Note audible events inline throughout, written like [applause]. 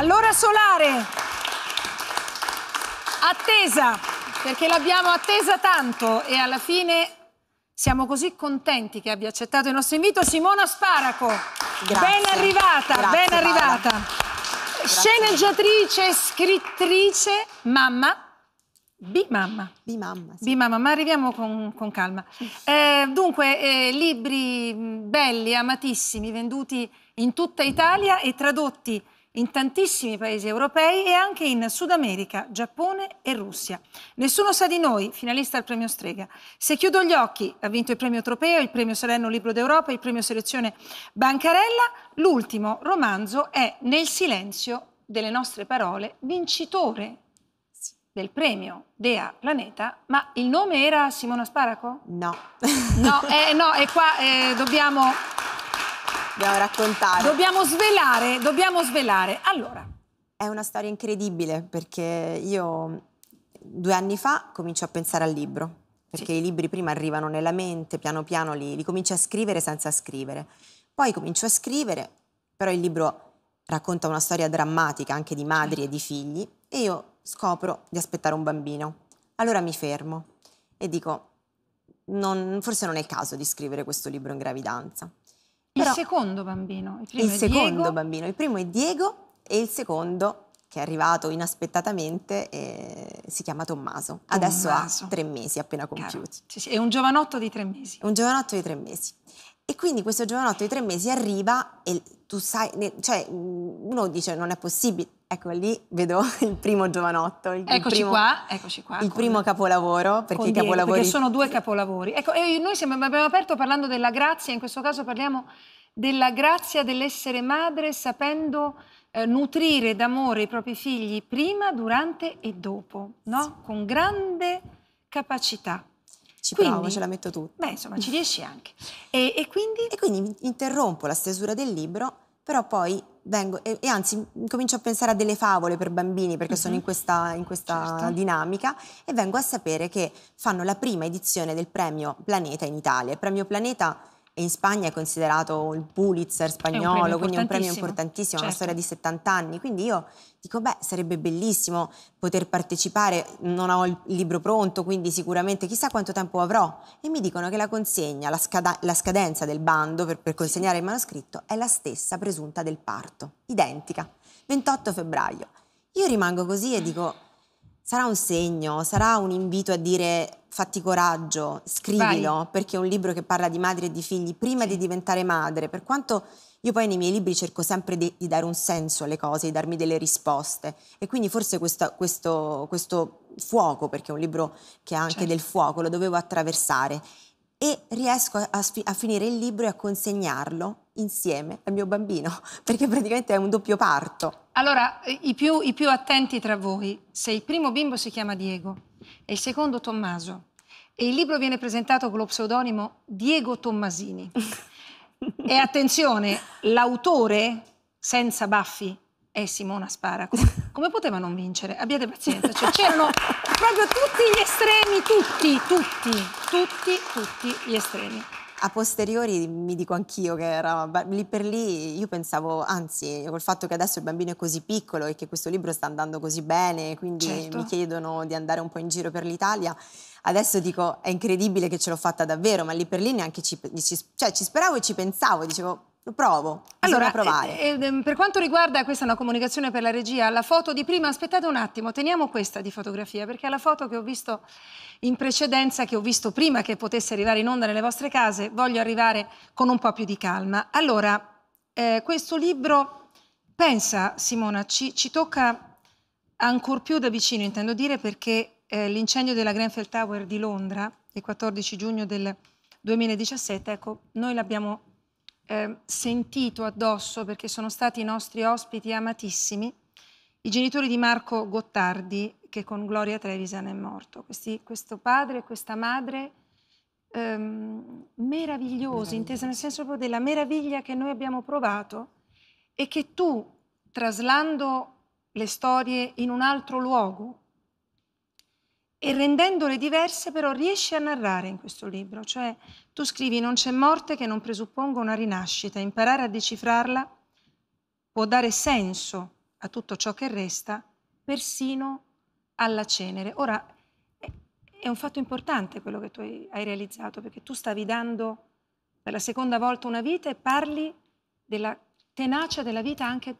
Allora Solare, attesa, perché l'abbiamo attesa tanto e alla fine siamo così contenti che abbia accettato il nostro invito. Simona Sparaco, Grazie. ben arrivata, Grazie, ben arrivata. Paola. Sceneggiatrice, scrittrice, mamma, Bimamma. Bimamma, sì. Bimamma, ma arriviamo con, con calma. Eh, dunque, eh, libri mm, belli, amatissimi, venduti in tutta Italia e tradotti in tantissimi paesi europei e anche in Sud America, Giappone e Russia. Nessuno sa di noi, finalista al premio Strega. Se chiudo gli occhi, ha vinto il premio Tropeo, il premio Salerno Libro d'Europa, il premio Selezione Bancarella. L'ultimo romanzo è Nel silenzio delle nostre parole, vincitore del premio Dea Planeta, ma il nome era Simona Sparaco? No. no, eh, no e qua eh, dobbiamo Dobbiamo raccontare. Dobbiamo svelare, dobbiamo svelare. Allora. È una storia incredibile perché io due anni fa comincio a pensare al libro. Perché sì. i libri prima arrivano nella mente, piano piano li, li comincio a scrivere senza scrivere. Poi comincio a scrivere, però il libro racconta una storia drammatica anche di madri mm. e di figli e io scopro di aspettare un bambino. Allora mi fermo e dico, non, forse non è il caso di scrivere questo libro in gravidanza. Però, il secondo bambino, il primo il è secondo Diego. bambino, il primo è Diego e il secondo che è arrivato inaspettatamente eh, si chiama Tommaso. Adesso ha tre mesi appena compiuti. Sì, sì, è un giovanotto di tre mesi. un giovanotto di tre mesi. E quindi questo giovanotto di tre mesi arriva e tu sai, cioè uno dice non è possibile, Ecco, lì vedo [laughs] il primo giovanotto. Il, eccoci primo, qua, eccoci qua. Il primo capolavoro, perché i capolavori... Perché sono due capolavori. Ecco, e noi siamo, abbiamo aperto parlando della grazia, in questo caso parliamo della grazia dell'essere madre sapendo eh, nutrire d'amore i propri figli prima, durante e dopo, no? Sì. Con grande capacità. Ci quindi, provo, ce la metto tutta. Beh, insomma, ci [laughs] riesci anche. E, e quindi? E quindi interrompo la stesura del libro, però poi vengo, e, e, anzi comincio a pensare a delle favole per bambini perché mm-hmm. sono in mhm. questa, in questa certo. dinamica e vengo a sapere che fanno la prima edizione del premio Planeta in Italia. Il premio Planeta e in Spagna è considerato il Pulitzer spagnolo, è quindi è un premio importantissimo, certo. una storia di 70 anni, quindi io dico beh sarebbe bellissimo poter partecipare, non ho il libro pronto, quindi sicuramente chissà quanto tempo avrò e mi dicono che la consegna, la, la scadenza del bando per, per consegnare il manoscritto è la stessa presunta del parto, identica, 28 febbraio. Io rimango così e mm. dico sarà un segno, sarà un invito a dire fatti coraggio, scrivilo, Vai. perché è un libro che parla di madri e di figli prima sì. di diventare madre, per quanto io poi nei miei libri cerco sempre di, di, dare un senso alle cose, di darmi delle risposte e quindi forse questo, questo, questo fuoco, perché è un libro che ha anche certo. del fuoco, lo dovevo attraversare e riesco a, a, finire il libro e a consegnarlo insieme al mio bambino, [laughs] perché praticamente è un doppio parto. Allora, i più, i più attenti tra voi, se il primo bimbo si chiama Diego, e il secondo Tommaso. E il libro viene presentato con lo pseudonimo Diego Tommasini. e attenzione, l'autore, senza baffi, è Simona Sparaco. Come poteva non vincere? Abbiate pazienza, cioè, c'erano proprio tutti gli estremi, tutti, tutti, tutti, tutti gli estremi a posteriori mi dico anch'io che era lì per lì io pensavo anzi col fatto che adesso il bambino è così piccolo e che questo libro sta andando così bene quindi certo. mi chiedono di andare un po' in giro per l'Italia adesso dico è incredibile che ce l'ho fatta davvero ma lì per lì neanche ci, ci, cioè, ci speravo e ci pensavo dicevo Provo, allora provare. Eh, eh, ehm, per quanto riguarda, questa è una comunicazione per la regia, la foto di prima, aspettate un attimo, teniamo questa di fotografia, perché è la foto che ho visto in precedenza, che ho visto prima che potesse arrivare in onda nelle vostre case, voglio arrivare con un po' più di calma. Allora, eh, questo libro, pensa Simona, ci, ci tocca ancor più da vicino, intendo dire, perché eh, l'incendio della Grenfell Tower di Londra, il 14 giugno del 2017, ecco, noi l'abbiamo eh, sentito addosso perché sono stati i nostri ospiti amatissimi, i genitori di Marco Gottardi che con Gloria Trevisan è morto. Questi, questo padre e questa madre ehm, meravigliosi, intesa nel senso proprio della meraviglia che noi abbiamo provato e che tu, traslando le storie in un altro luogo, e rendendole diverse però riesci a narrare in questo libro, cioè tu scrivi non c'è morte che non presupponga una rinascita, imparare a decifrarla può dare senso a tutto ciò che resta, persino alla cenere. Ora è un fatto importante quello che tu hai realizzato, perché tu stavi dando per la seconda volta una vita e parli della tenacia della vita anche,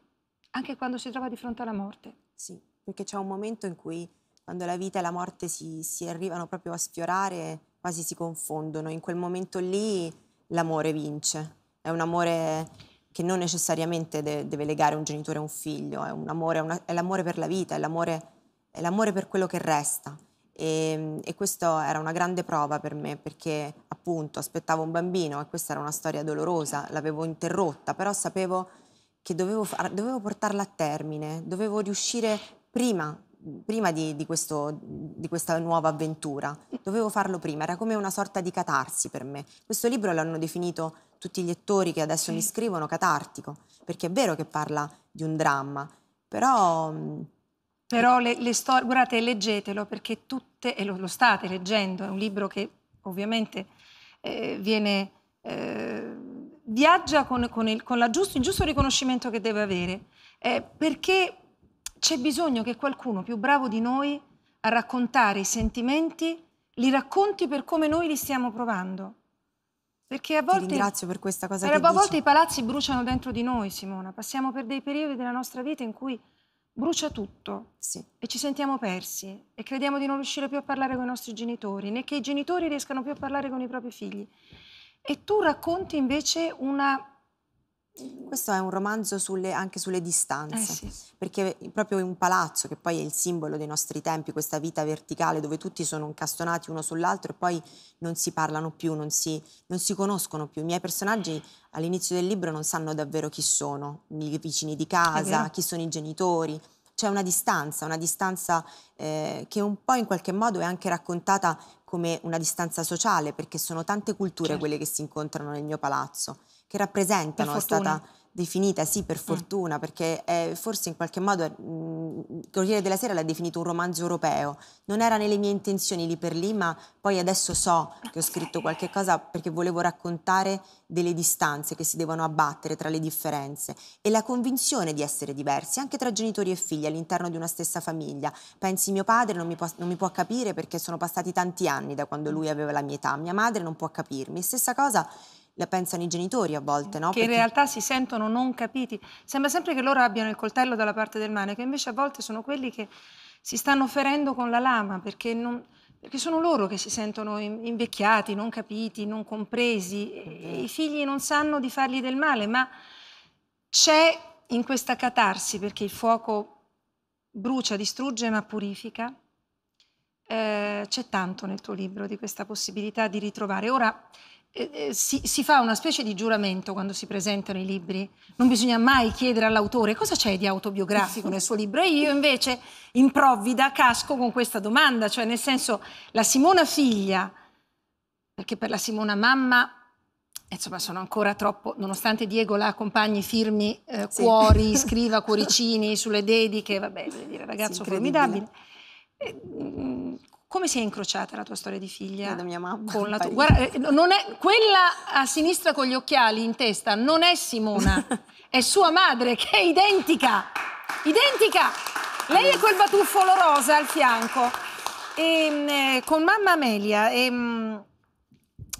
anche quando si trova di fronte alla morte. Sì, perché c'è un momento in cui quando la vita e la morte si, si, arrivano proprio a sfiorare, quasi si confondono. In quel momento lì l'amore vince. È un amore che non necessariamente de- deve legare un genitore a un figlio, è, un amore, una, è l'amore per la vita, è l'amore, è l'amore, per quello che resta. Ehm, e, e questa era una grande prova per me perché appunto aspettavo un bambino e questa era una storia dolorosa, l'avevo interrotta, però sapevo che dovevo, dovevo portarla a termine, dovevo riuscire prima prima di, di, questo, di, questa nuova avventura. Dovevo farlo prima, era come una sorta di catarsi per me. Questo libro l'hanno definito tutti gli lettori che adesso sì. mi scrivono catartico, perché è vero che parla di un dramma, però... Mm, però le, le storie, guardate, leggetelo perché tutte, e lo, lo, state leggendo, è un libro che ovviamente eh, viene... Eh, viaggia con, con, il, con l'aggiusto, il giusto riconoscimento che deve avere, eh, perché c'è bisogno che qualcuno più bravo di noi a raccontare i sentimenti li racconti per come noi li stiamo provando. Perché a volte... Ti ringrazio per questa cosa. che Però a volte i palazzi bruciano dentro di noi, Simona. Passiamo per dei periodi della nostra vita in cui brucia tutto sì. e ci sentiamo persi e crediamo di non riuscire più a parlare con i nostri genitori, né che i genitori riescano più a parlare con i propri figli. E tu racconti invece una questo è un romanzo sulle, anche sulle distanze, eh sì. perché proprio un palazzo, che poi è il simbolo dei nostri tempi, questa vita verticale dove tutti sono incastonati uno sull'altro e poi non si parlano più, non si, non si conoscono più. I miei personaggi all'inizio del libro non sanno davvero chi sono, i vicini di casa, chi sono i genitori. C'è una distanza, una distanza eh, che un po' in qualche modo è anche raccontata come una distanza sociale, perché sono tante culture certo. quelle che si incontrano nel mio palazzo che rappresentano è stata definita, sì, per mm. fortuna, mm. perché è, eh, forse in qualche modo il mm, Corriere della Sera l'ha definito un romanzo europeo. Non era nelle mie intenzioni lì per lì, ma poi adesso so che ho scritto qualche cosa perché volevo raccontare delle distanze che si devono abbattere tra le differenze e la convinzione di essere diversi, anche tra genitori e figli all'interno di una stessa famiglia. Pensi mio padre non mi, può, non mi può capire perché sono passati tanti anni da quando lui aveva la mia età, mia madre non può capirmi. Stessa cosa la pensano i genitori a volte, no? Che Perché... in realtà si sentono non capiti. Sembra sempre che loro abbiano il coltello dalla parte del manico, invece a volte sono quelli che si stanno ferendo con la lama perché, non, perché sono loro che si sentono invecchiati, non capiti, non compresi. I figli non sanno di fargli del male, ma c'è in questa catarsi, perché il fuoco brucia, distrugge ma purifica, eh, c'è tanto nel tuo libro di questa possibilità di ritrovare. Ora, si, si, fa una specie di giuramento quando si presentano i libri. Non bisogna mai chiedere all'autore cosa c'è di autobiografico nel suo libro. E io invece, improvvida, casco con questa domanda, cioè nel senso la Simona figlia, perché per la Simona mamma, insomma, sono ancora troppo, nonostante Diego la accompagni, firmi eh, sì. cuori, [laughs] scriva cuoricini sulle dediche, vabbè, devo dire, ragazzo formidabile. Eh, come si è incrociata la tua storia di figlia? Con mia mamma. Con la tua... Guarda, eh, non è... Quella a sinistra con gli occhiali in testa non è Simona, [laughs] è sua madre che è identica, identica. Lei è quel batuffolo rosa al fianco. E, ehm, eh, con mamma Amelia, e, ehm,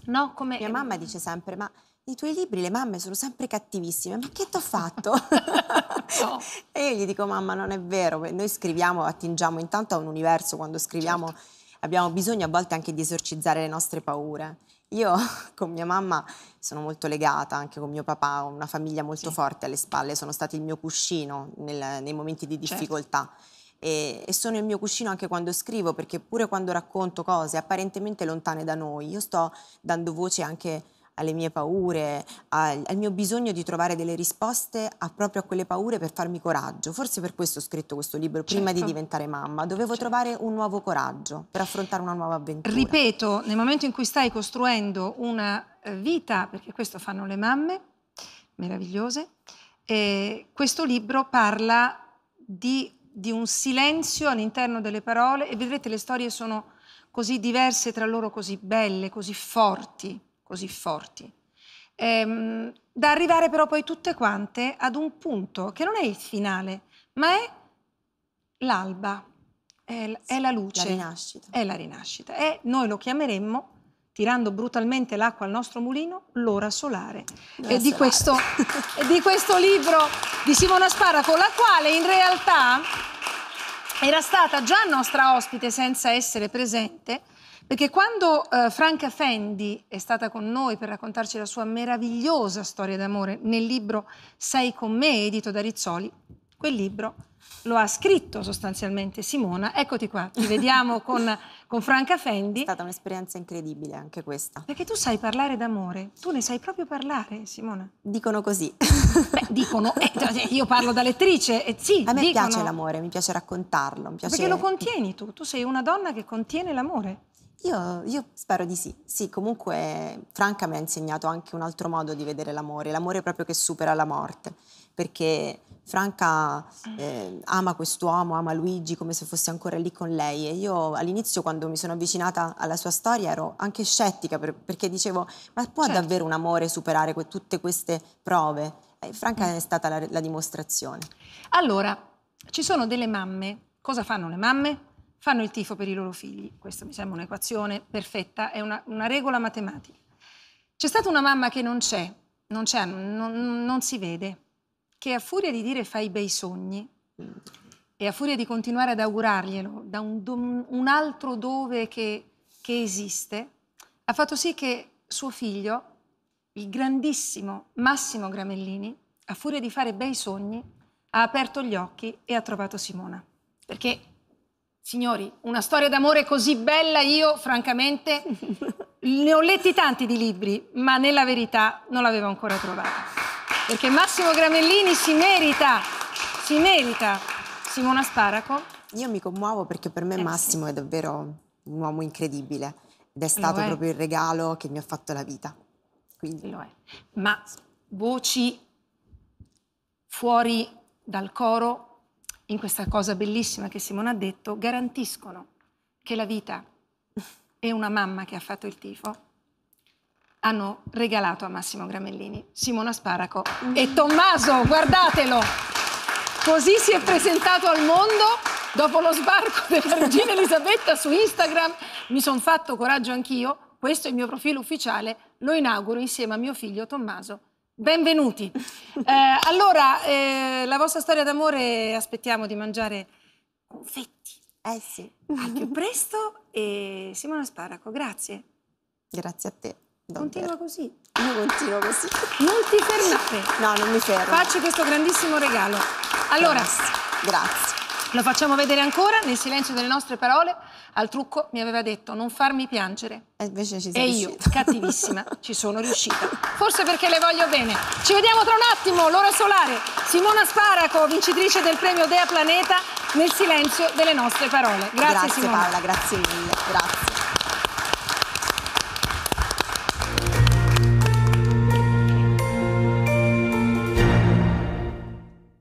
no, come... Mia ehm mamma dice sempre, ma i tuoi libri, le mamme sono sempre cattivissime, ma che ti ho fatto? [laughs] no. E io gli dico, mamma, non è vero, noi scriviamo, attingiamo intanto a un universo quando scriviamo... Certo abbiamo bisogno a volte anche di esorcizzare le nostre paure. Io [laughs] con mia mamma sono molto legata, anche con mio papà, ho una famiglia molto sì. forte alle spalle, sono stato il mio cuscino nel, nei momenti di certo. difficoltà. Certo. E, e, sono il mio cuscino anche quando scrivo, perché pure quando racconto cose apparentemente lontane da noi, io sto dando voce anche alle mie paure, al, al, mio bisogno di trovare delle risposte a proprio a quelle paure per farmi coraggio. Forse per questo ho scritto questo libro, certo. prima di certo. diventare mamma, dovevo certo. trovare un nuovo coraggio per affrontare una nuova avventura. Ripeto, nel momento in cui stai costruendo una eh, vita, perché questo fanno le mamme, meravigliose, eh, questo libro parla di, di un silenzio all'interno delle parole e vedrete le storie sono così diverse tra loro, così belle, così forti così forti. Ehm, da arrivare però poi tutte quante ad un punto che non è il finale, ma è l'alba, è, sì, è la luce. La rinascita. È la rinascita. E noi lo chiameremmo, tirando brutalmente l'acqua al nostro mulino, l'ora solare. E di, questo, e di questo libro di Simona con la quale in realtà era stata già nostra ospite senza essere presente perché quando eh, Franca Fendi è stata con noi per raccontarci la sua meravigliosa storia d'amore nel libro Sei con me, edito da Rizzoli, quel libro lo ha scritto sostanzialmente Simona. Eccoti qua, ti [laughs] vediamo con, con Franca Fendi. È stata un'esperienza incredibile anche questa. Perché tu sai parlare d'amore, tu ne sai proprio parlare, Simona. Dicono così. Beh, dicono, eh, eh io parlo da lettrice, eh, sì, A me dicono. piace l'amore, mi piace raccontarlo. Mi piace... Perché lo contieni tu, tu sei una donna che contiene l'amore. Io, io, spero di sì. Sì, comunque Franca mi ha insegnato anche un altro modo di vedere l'amore, l'amore proprio che supera la morte, perché Franca mm. eh, ama quest'uomo, ama Luigi come se fosse ancora lì con lei e io all'inizio quando mi sono avvicinata alla sua storia ero anche scettica per, perché dicevo ma può certo. davvero un amore superare que- tutte queste prove? E Franca mm. è stata la, la dimostrazione. Allora, ci sono delle mamme, cosa fanno le mamme? fanno il tifo per i loro figli. Questa mi sembra un'equazione perfetta, è una, una regola matematica. C'è stata una mamma che non c'è, non c'è, non, non si vede, che a furia di dire fai bei sogni e a furia di continuare ad augurarglielo da un, un altro dove che, che esiste, ha fatto sì che suo figlio, il grandissimo Massimo Gramellini, a furia di fare bei sogni, ha aperto gli occhi e ha trovato Simona. Perché Signori, una storia d'amore così bella io, francamente, [laughs] ne ho letti tanti di libri, ma nella verità non l'avevo ancora trovata. Perché Massimo Gramellini si merita, si merita Simona Sparaco. Io mi commuovo perché per me eh, Massimo sì. è davvero un uomo incredibile ed è stato è. proprio il regalo che mi ha fatto la vita. Quindi... Lo è. Ma voci fuori dal coro in questa cosa bellissima che Simone ha detto, garantiscono che la vita [laughs] e una mamma che ha fatto il tifo hanno regalato a Massimo Gramellini Simona Sparaco e Tommaso, guardatelo! Così si è presentato al mondo dopo lo sbarco della regina Elisabetta su Instagram. Mi sono fatto coraggio anch'io, questo è il mio profilo ufficiale, lo inauguro insieme a mio figlio Tommaso Benvenuti. Eh, allora, eh, la vostra storia d'amore aspettiamo di mangiare confetti. Eh sì. Al più presto e Simona Sparaco, grazie. Grazie a te. Don Continua così. Io continuo così. Non ti fermate. No, non mi fermo. Facci questo grandissimo regalo. Allora. Grazie. grazie. Lo facciamo vedere ancora nel silenzio delle nostre parole. Al trucco mi aveva detto non farmi piangere. E invece ci sei E riuscita. io, cattivissima, [laughs] ci sono riuscita. Forse perché le voglio bene. Ci vediamo tra un attimo, l'ora solare. Simona Sparaco, vincitrice del premio Dea Planeta, nel silenzio delle nostre parole. Grazie, grazie Simona. Paola, grazie mille. Grazie.